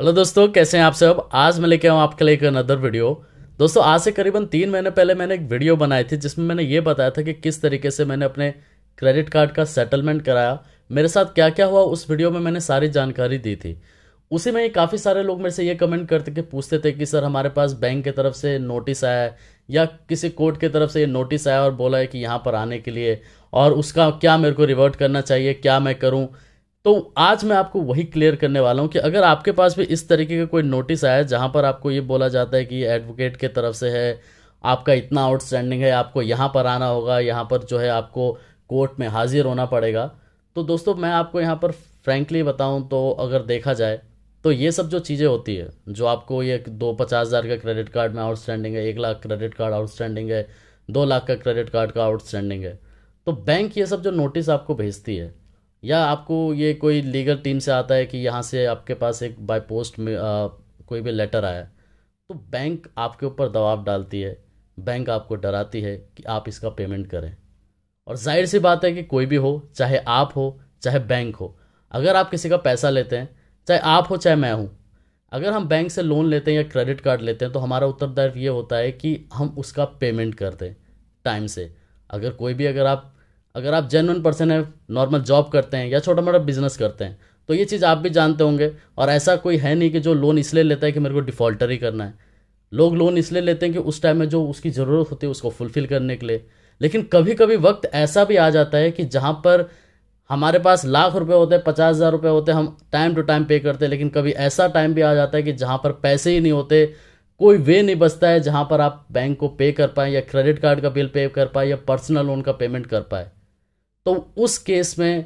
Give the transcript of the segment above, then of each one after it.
hello दोस्तों कैसे हैं आप सब आज मैं लेके आऊँ आपके लिए एक अनदर वीडियो दोस्तों आज से करीबन तीन महीने पहले मैंने एक वीडियो बनाई थी जिसमें मैंने ये बताया था कि किस तरीके से मैंने अपने क्रेडिट कार्ड का सेटलमेंट कराया मेरे साथ क्या क्या हुआ उस वीडियो में मैंने सारी जानकारी दी थी उसी में काफ़ी सारे लोग मेरे से ये कमेंट करते कि पूछते थे कि सर हमारे पास बैंक की तरफ से नोटिस आया है या किसी कोर्ट की तरफ से ये नोटिस आया और बोला है कि यहाँ पर आने के लिए और उसका क्या मेरे को रिवर्ट करना चाहिए क्या मैं करूँ तो आज मैं आपको वही क्लियर करने वाला हूँ कि अगर आपके पास भी इस तरीके का कोई नोटिस आया जहाँ पर आपको ये बोला जाता है कि एडवोकेट के तरफ से है आपका इतना आउटस्टैंडिंग है आपको यहाँ पर आना होगा यहाँ पर जो है आपको कोर्ट में हाजिर होना पड़ेगा तो दोस्तों मैं आपको यहाँ पर फ्रेंकली बताऊँ तो अगर देखा जाए तो ये सब जो चीज़ें होती है जो आपको ये दो पचास हज़ार का क्रेडिट कार्ड में आउटस्टैंडिंग है एक लाख क्रेडिट कार्ड आउटस्टैंडिंग है दो लाख का क्रेडिट कार्ड का आउटस्टैंडिंग है तो बैंक ये सब जो नोटिस आपको भेजती है या आपको ये कोई लीगल टीम से आता है कि यहाँ से आपके पास एक बाय पोस्ट में आ, कोई भी लेटर आया तो बैंक आपके ऊपर दबाव डालती है बैंक आपको डराती है कि आप इसका पेमेंट करें और जाहिर सी बात है कि कोई भी हो चाहे आप हो चाहे बैंक हो अगर आप किसी का पैसा लेते हैं चाहे आप हो चाहे मैं हूँ अगर हम बैंक से लोन लेते हैं या क्रेडिट कार्ड लेते हैं तो हमारा उत्तरदायित्व ये होता है कि हम उसका पेमेंट कर दें टाइम से अगर कोई भी अगर आप अगर आप जेनवन पर्सन है नॉर्मल जॉब करते हैं या छोटा मोटा बिजनेस करते हैं तो ये चीज़ आप भी जानते होंगे और ऐसा कोई है नहीं कि जो लोन इसलिए लेता है कि मेरे को डिफ़ॉल्टर ही करना है लोग लोन इसलिए लेते हैं कि उस टाइम में जो उसकी ज़रूरत होती है उसको फुलफ़िल करने के लिए लेकिन कभी कभी वक्त ऐसा भी आ जाता है कि जहाँ पर हमारे पास लाख रुपए होते हैं पचास हज़ार रुपये होते हैं हम टाइम टू टाइम पे करते हैं लेकिन कभी ऐसा टाइम भी आ जाता है कि जहाँ पर पैसे ही नहीं होते कोई वे नहीं बचता है जहाँ पर आप बैंक को पे कर पाएँ या क्रेडिट कार्ड का बिल पे कर पाएँ या पर्सनल लोन का पेमेंट कर पाए तो उस केस में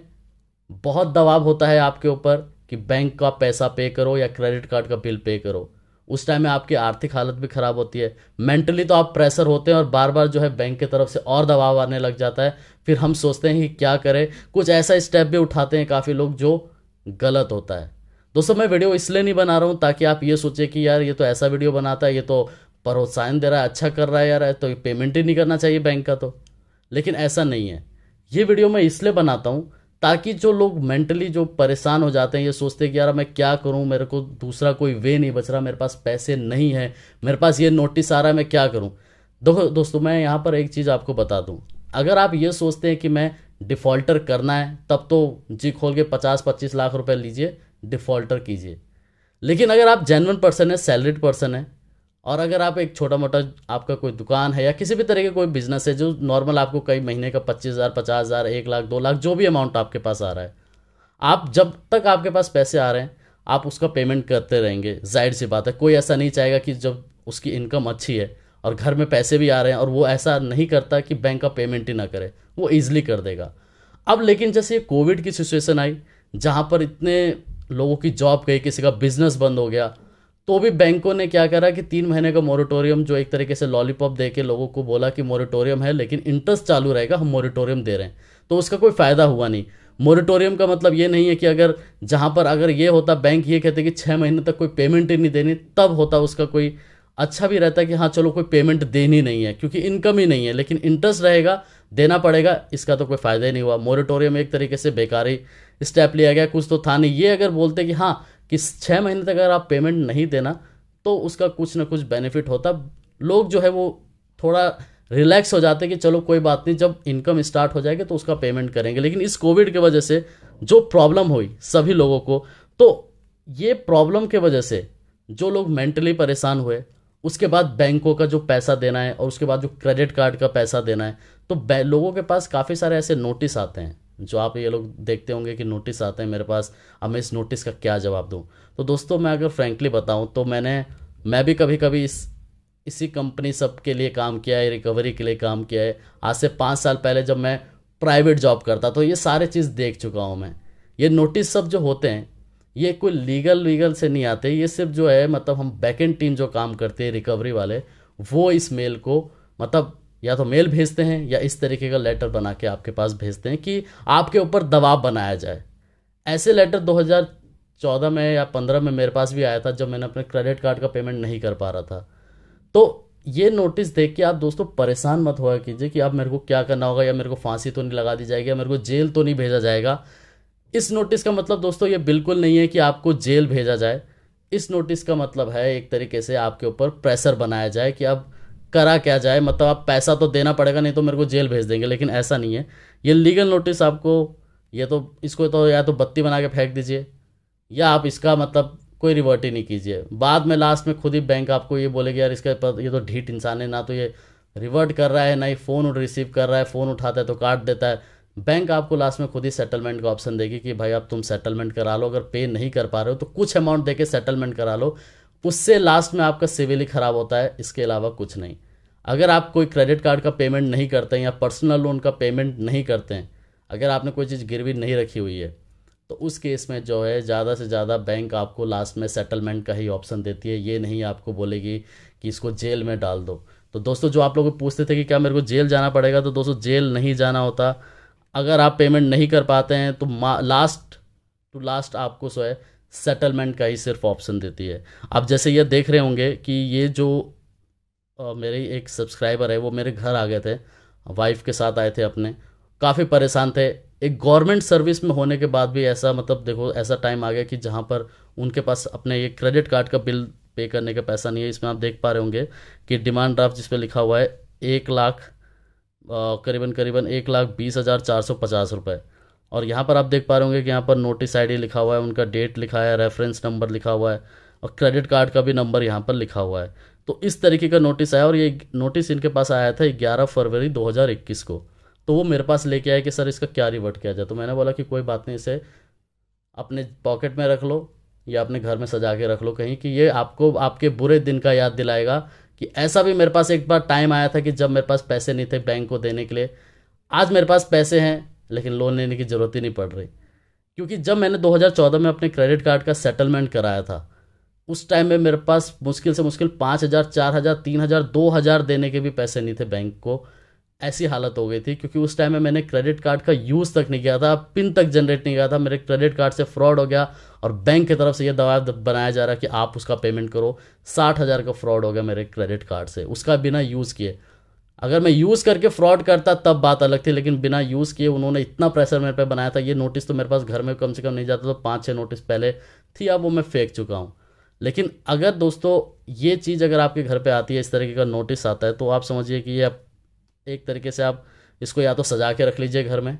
बहुत दबाव होता है आपके ऊपर कि बैंक का पैसा पे करो या क्रेडिट कार्ड का बिल पे करो उस टाइम में आपकी आर्थिक हालत भी ख़राब होती है मेंटली तो आप प्रेशर होते हैं और बार बार जो है बैंक की तरफ से और दबाव आने लग जाता है फिर हम सोचते हैं कि क्या करें कुछ ऐसा स्टेप भी उठाते हैं काफ़ी लोग जो गलत होता है दोस्तों मैं वीडियो इसलिए नहीं बना रहा हूँ ताकि आप ये सोचें कि यार ये तो ऐसा वीडियो बनाता है ये तो प्रोत्साहन दे रहा है अच्छा कर रहा है यार तो पेमेंट ही नहीं करना चाहिए बैंक का तो लेकिन ऐसा नहीं है ये वीडियो मैं इसलिए बनाता हूँ ताकि जो लोग मेंटली जो परेशान हो जाते हैं ये सोचते हैं कि यार मैं क्या करूं मेरे को दूसरा कोई वे नहीं बच रहा मेरे पास पैसे नहीं है मेरे पास ये नोटिस आ रहा है मैं क्या करूं देखो दोस्तों मैं यहाँ पर एक चीज़ आपको बता दूं अगर आप ये सोचते हैं कि मैं डिफ़ॉल्टर करना है तब तो जी खोल के पचास पच्चीस लाख रुपये लीजिए डिफ़ॉल्टर कीजिए लेकिन अगर आप जेनवन पर्सन है सैलरीड पर्सन है और अगर आप एक छोटा मोटा आपका कोई दुकान है या किसी भी तरह का कोई बिजनेस है जो नॉर्मल आपको कई महीने का पच्चीस हज़ार पचास हज़ार एक लाख दो लाख जो भी अमाउंट आपके पास आ रहा है आप जब तक आपके पास पैसे आ रहे हैं आप उसका पेमेंट करते रहेंगे जाहिर सी बात है कोई ऐसा नहीं चाहेगा कि जब उसकी इनकम अच्छी है और घर में पैसे भी आ रहे हैं और वो ऐसा नहीं करता कि बैंक का पेमेंट ही ना करे वो ईजिली कर देगा अब लेकिन जैसे ये कोविड की सिचुएशन आई जहाँ पर इतने लोगों की जॉब गई किसी का बिजनेस बंद हो गया तो भी बैंकों ने क्या करा कि तीन महीने का मोरिटोरियम जो एक तरीके से लॉलीपॉप दे के लोगों को बोला कि मोरिटोरियम है लेकिन इंटरेस्ट चालू रहेगा हम मोरिटोरियम दे रहे हैं तो उसका कोई फ़ायदा हुआ नहीं मोरिटोरियम का मतलब ये नहीं है कि अगर जहाँ पर अगर ये होता बैंक ये कहते कि छः महीने तक कोई पेमेंट ही नहीं देनी तब होता उसका कोई अच्छा भी रहता कि हाँ चलो कोई पेमेंट देनी नहीं है क्योंकि इनकम ही नहीं है लेकिन इंटरेस्ट रहेगा देना पड़ेगा इसका तो कोई फ़ायदा ही नहीं हुआ मोरिटोरियम एक तरीके से बेकारी स्टेप लिया गया कुछ तो था नहीं ये अगर बोलते कि हाँ कि छः महीने तक अगर आप पेमेंट नहीं देना तो उसका कुछ ना कुछ बेनिफिट होता लोग जो है वो थोड़ा रिलैक्स हो जाते कि चलो कोई बात नहीं जब इनकम स्टार्ट हो जाएगी तो उसका पेमेंट करेंगे लेकिन इस कोविड की वजह से जो प्रॉब्लम हुई सभी लोगों को तो ये प्रॉब्लम के वजह से जो लोग मेंटली परेशान हुए उसके बाद बैंकों का जो पैसा देना है और उसके बाद जो क्रेडिट कार्ड का पैसा देना है तो लोगों के पास काफ़ी सारे ऐसे नोटिस आते हैं जो आप ये लोग देखते होंगे कि नोटिस आते हैं मेरे पास अब मैं इस नोटिस का क्या जवाब दूँ तो दोस्तों मैं अगर फ्रेंकली बताऊँ तो मैंने मैं भी कभी कभी इस इसी कंपनी सब के लिए काम किया है रिकवरी के लिए काम किया है आज से पाँच साल पहले जब मैं प्राइवेट जॉब करता तो ये सारे चीज़ देख चुका हूँ मैं ये नोटिस सब जो होते हैं ये कोई लीगल वीगल से नहीं आते ये सिर्फ जो है मतलब हम बैकेंड टीम जो काम करते हैं रिकवरी वाले वो इस मेल को मतलब या तो मेल भेजते हैं या इस तरीके का लेटर बना के आपके पास भेजते हैं कि आपके ऊपर दबाव बनाया जाए ऐसे लेटर 2014 में या 15 में मेरे पास भी आया था जब मैंने अपने क्रेडिट कार्ड का पेमेंट नहीं कर पा रहा था तो ये नोटिस देख के आप दोस्तों परेशान मत हुआ कीजिए कि अब मेरे को क्या करना होगा या मेरे को फांसी तो नहीं लगा दी जाएगी या मेरे को जेल तो नहीं भेजा जाएगा इस नोटिस का मतलब दोस्तों ये बिल्कुल नहीं है कि आपको जेल भेजा जाए इस नोटिस का मतलब है एक तरीके से आपके ऊपर प्रेशर बनाया जाए कि अब करा क्या जाए मतलब आप पैसा तो देना पड़ेगा नहीं तो मेरे को जेल भेज देंगे लेकिन ऐसा नहीं है ये लीगल नोटिस आपको ये तो इसको तो या तो बत्ती बना के फेंक दीजिए या आप इसका मतलब कोई रिवर्ट ही नहीं कीजिए बाद में लास्ट में खुद ही बैंक आपको ये बोलेगी यार इसका ये तो ढीठ इंसान है ना तो ये रिवर्ट कर रहा है ना ही फ़ोन रिसीव कर रहा है फ़ोन उठाता है तो काट देता है बैंक आपको लास्ट में खुद ही सेटलमेंट का ऑप्शन देगी कि भाई आप तुम सेटलमेंट करा लो अगर पे नहीं कर पा रहे हो तो कुछ अमाउंट दे के सेटलमेंट करा लो उससे लास्ट में आपका सिविल ही ख़राब होता है इसके अलावा कुछ नहीं अगर आप कोई क्रेडिट कार्ड का पेमेंट नहीं करते हैं या पर्सनल लोन का पेमेंट नहीं करते हैं अगर आपने कोई चीज़ गिरवी नहीं रखी हुई है तो उस केस में जो है ज़्यादा से ज़्यादा बैंक आपको लास्ट में सेटलमेंट का ही ऑप्शन देती है ये नहीं आपको बोलेगी कि इसको जेल में डाल दो तो दोस्तों जो आप लोग पूछते थे कि क्या मेरे को जेल जाना पड़ेगा तो दोस्तों जेल नहीं जाना होता अगर आप पेमेंट नहीं कर पाते हैं तो लास्ट टू लास्ट आपको सो है सेटलमेंट का ही सिर्फ ऑप्शन देती है आप जैसे ये देख रहे होंगे कि ये जो आ, मेरे एक सब्सक्राइबर है वो मेरे घर आ गए थे वाइफ के साथ आए थे अपने काफ़ी परेशान थे एक गवर्नमेंट सर्विस में होने के बाद भी ऐसा मतलब देखो ऐसा टाइम आ गया कि जहाँ पर उनके पास अपने ये क्रेडिट कार्ड का बिल पे करने का पैसा नहीं है इसमें आप देख पा रहे होंगे कि डिमांड ड्राफ्ट जिस पर लिखा हुआ है एक लाख करीबन करीबन एक लाख बीस हज़ार चार सौ पचास रुपये और यहाँ पर आप देख पा रहे होंगे कि यहाँ पर नोटिस आईडी लिखा हुआ है उनका डेट लिखा है रेफरेंस नंबर लिखा हुआ है और क्रेडिट कार्ड का भी नंबर यहाँ पर लिखा हुआ है तो इस तरीके का नोटिस आया और ये नोटिस इनके पास आया था ग्यारह फरवरी दो को तो वो मेरे पास लेके आए कि सर इसका क्या रिवर्ट किया जाए तो मैंने बोला कि कोई बात नहीं इसे अपने पॉकेट में रख लो या अपने घर में सजा के रख लो कहीं कि ये आपको आपके बुरे दिन का याद दिलाएगा कि ऐसा भी मेरे पास एक बार टाइम आया था कि जब मेरे पास पैसे नहीं थे बैंक को देने के लिए आज मेरे पास पैसे हैं लेकिन लोन लेने की ज़रूरत ही नहीं पड़ रही क्योंकि जब मैंने 2014 में अपने क्रेडिट कार्ड का सेटलमेंट कराया था उस टाइम में मेरे पास मुश्किल से मुश्किल पाँच हज़ार चार हज़ार तीन हज़ार दो हज़ार देने के भी पैसे नहीं थे बैंक को ऐसी हालत हो गई थी क्योंकि उस टाइम में मैंने क्रेडिट कार्ड का यूज़ तक नहीं किया था पिन तक जनरेट नहीं किया था मेरे क्रेडिट कार्ड से फ्रॉड हो गया और बैंक की तरफ से यह दबाव बनाया जा रहा कि आप उसका पेमेंट करो साठ हज़ार का फ्रॉड हो गया मेरे क्रेडिट कार्ड से उसका बिना यूज़ किए अगर मैं यूज़ करके फ्रॉड करता तब बात अलग थी लेकिन बिना यूज़ किए उन्होंने इतना प्रेशर मेरे पे बनाया था ये नोटिस तो मेरे पास घर में कम से कम नहीं जाता तो पाँच छः नोटिस पहले थी अब वो मैं फेंक चुका हूँ लेकिन अगर दोस्तों ये चीज़ अगर आपके घर पे आती है इस तरीके का नोटिस आता है तो आप समझिए कि ये एक तरीके से आप इसको या तो सजा के रख लीजिए घर में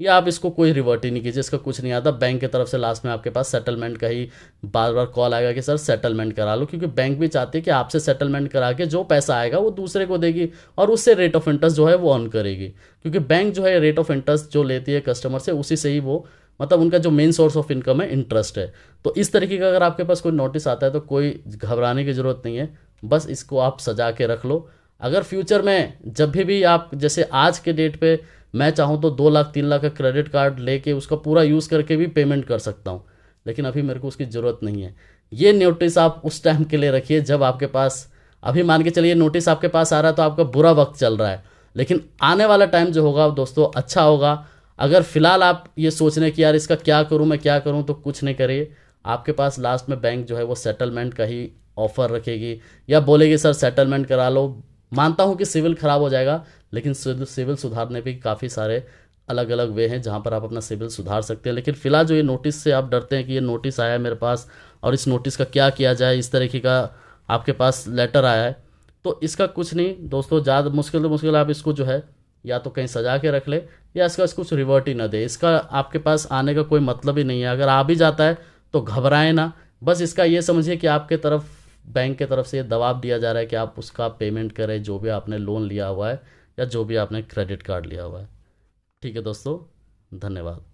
या आप इसको कोई रिवर्ट ही नहीं कीजिए इसका कुछ नहीं आता बैंक की तरफ से लास्ट में आपके पास सेटलमेंट का ही बार बार कॉल आएगा कि सर सेटलमेंट करा लो क्योंकि बैंक भी चाहती है कि आपसे सेटलमेंट करा के जो पैसा आएगा वो दूसरे को देगी और उससे रेट ऑफ इंटरेस्ट जो है वो ऑन करेगी क्योंकि बैंक जो है रेट ऑफ इंटरेस्ट जो लेती है कस्टमर से उसी से ही वो मतलब उनका जो मेन सोर्स ऑफ इनकम है इंटरेस्ट है तो इस तरीके का अगर आपके पास कोई नोटिस आता है तो कोई घबराने की ज़रूरत नहीं है बस इसको आप सजा के रख लो अगर फ्यूचर में जब भी, भी आप जैसे आज के डेट पर मैं चाहूँ तो दो लाख तीन लाख का क्रेडिट कार्ड लेके उसका पूरा यूज़ करके भी पेमेंट कर सकता हूँ लेकिन अभी मेरे को उसकी ज़रूरत नहीं है ये नोटिस आप उस टाइम के लिए रखिए जब आपके पास अभी मान के चलिए नोटिस आपके पास आ रहा है तो आपका बुरा वक्त चल रहा है लेकिन आने वाला टाइम जो होगा दोस्तों अच्छा होगा अगर फ़िलहाल आप ये सोच रहे कि यार इसका क्या करूँ मैं क्या करूँ तो कुछ नहीं करिए आपके पास लास्ट में बैंक जो है वो सेटलमेंट का ही ऑफ़र रखेगी या बोलेगी सर सेटलमेंट करा लो मानता हूँ कि सिविल खराब हो जाएगा लेकिन सिविल सुधारने भी काफ़ी सारे अलग अलग वे हैं जहाँ पर आप अपना सिविल सुधार सकते हैं लेकिन फिलहाल जो ये नोटिस से आप डरते हैं कि ये नोटिस आया है मेरे पास और इस नोटिस का क्या किया जाए इस तरीके का आपके पास लेटर आया है तो इसका कुछ नहीं दोस्तों ज़्यादा मुश्किल तो मुश्किल आप इसको जो है या तो कहीं सजा के रख ले या इसका कुछ रिवर्ट ही ना दे इसका आपके पास आने का कोई मतलब ही नहीं है अगर आ भी जाता है तो घबराएं ना बस इसका ये समझिए कि आपके तरफ बैंक के तरफ से दबाव दिया जा रहा है कि आप उसका पेमेंट करें जो भी आपने लोन लिया हुआ है या जो भी आपने क्रेडिट कार्ड लिया हुआ है ठीक है दोस्तों धन्यवाद